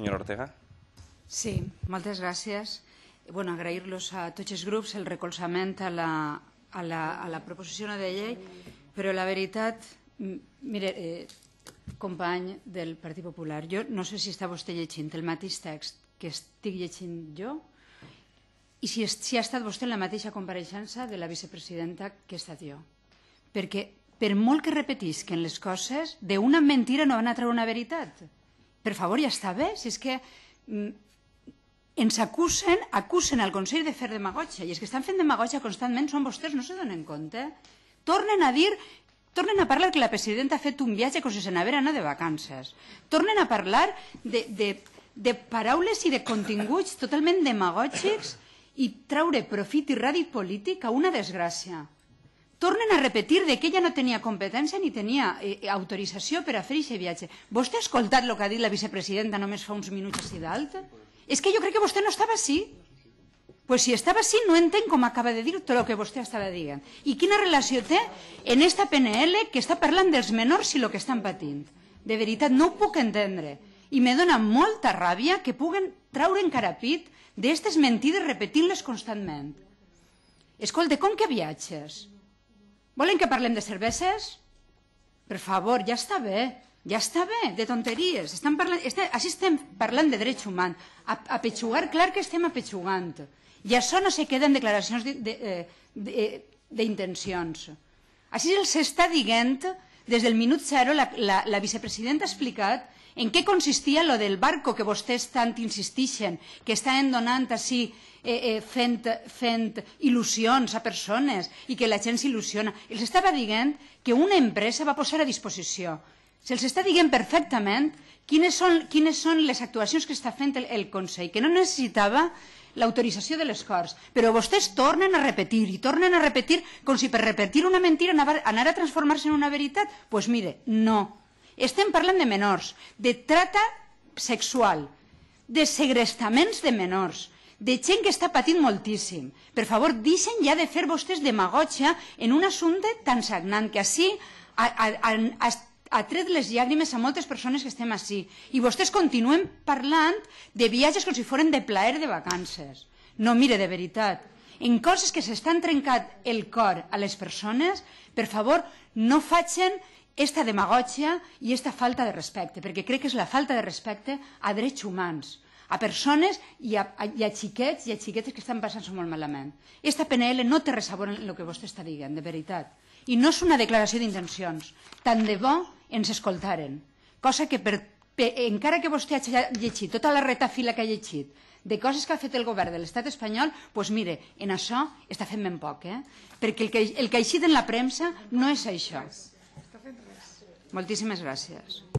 Senyora Ortega. Sí, moltes gràcies. Bueno, Agrair-los a tots els grups el recolzament a la, a la, a la proposició de llei, però la veritat, mire, eh, company del Partit Popular, jo no sé si està vostè llegint el mateix text que estic llegint jo i si, si ha estat vostè en la mateixa compareixença de la vicepresidenta que he estat jo. Perquè per molt que repetisquen les coses, d'una mentira no van a treure una veritat. Per favor, ja està bé, si és que mm, ens acusen, acusen al Consell de fer demagotxa, i és que estan fent demagotxa constantment, són vostès, no se donen compte. Tornen a dir, tornen a parlar que la presidenta ha fet un viatge com si se n'haver anat de vacances. Tornen a parlar de, de, de paraules i de continguts totalment demagògics i traure profit i ràdit polític a una desgràcia tornen a repetir de que ella no tenia competència ni tenia eh, eh autorització per a fer aquest viatge. Vostè ha escoltat el que ha dit la vicepresidenta només fa uns minuts així dalt? És que jo crec que vostè no estava així. Pues si estava així no entenc com acaba de dir tot el que vostè estava dient. I quina relació té en esta PNL que està parlant dels menors i el que estan patint. De veritat, no ho puc entendre. I me dona molta ràbia que puguen traure en carapit d'aquestes mentides repetint-les constantment. Escolta, com que viatges? Volen que parlem de cerveses? Per favor, ja està bé. Ja està bé, de tonteries. Estan parlant, este, així estem parlant de drets humans. A, a petxugar, clar que estem apetxugant. I això no se queda en declaracions d'intencions. de, de, eh, de, eh, de Així els està dient des del minut zero la, la, la vicepresidenta ha explicat en què consistia lo del barco que vostès tant insistixen, que estan donant així eh, eh, fent, fent il·lusions a persones i que la gent s'il·lusiona. Els estava dient que una empresa va posar a disposició. Se'ls està dient perfectament quines són, quines són les actuacions que està fent el, el Consell, que no necessitava l'autorització de les Corts. Però vostès tornen a repetir i tornen a repetir com si per repetir una mentira anar a transformar-se en una veritat. Doncs pues mire, no. Estem parlant de menors, de trata sexual, de segrestaments de menors, de gent que està patint moltíssim. Per favor, deixen ja de fer vostès demagotxa en un assumpte tan sagnant que així a, a, a, a ha tret les llàgrimes a moltes persones que estem així. I vostès continuen parlant de viatges com si foren de plaer de vacances. No, mire, de veritat, en coses que s'estan trencat el cor a les persones, per favor, no facin esta demagògia i esta falta de respecte, perquè crec que és la falta de respecte a drets humans, a persones i a, a, i a xiquets i a xiquetes que estan passant se molt malament. Esta PNL no té res a veure amb el que vostè està dient, de veritat. I no és una declaració d'intencions. Tant de bo ens escoltaren. Cosa que per, per, encara que vostè hagi llegit tota la retafila que ha llegit de coses que ha fet el govern de l'estat espanyol, doncs pues mire, en això està fent ben poc, eh? perquè el que, el que ha eixit en la premsa no és això. Moltíssimes gràcies.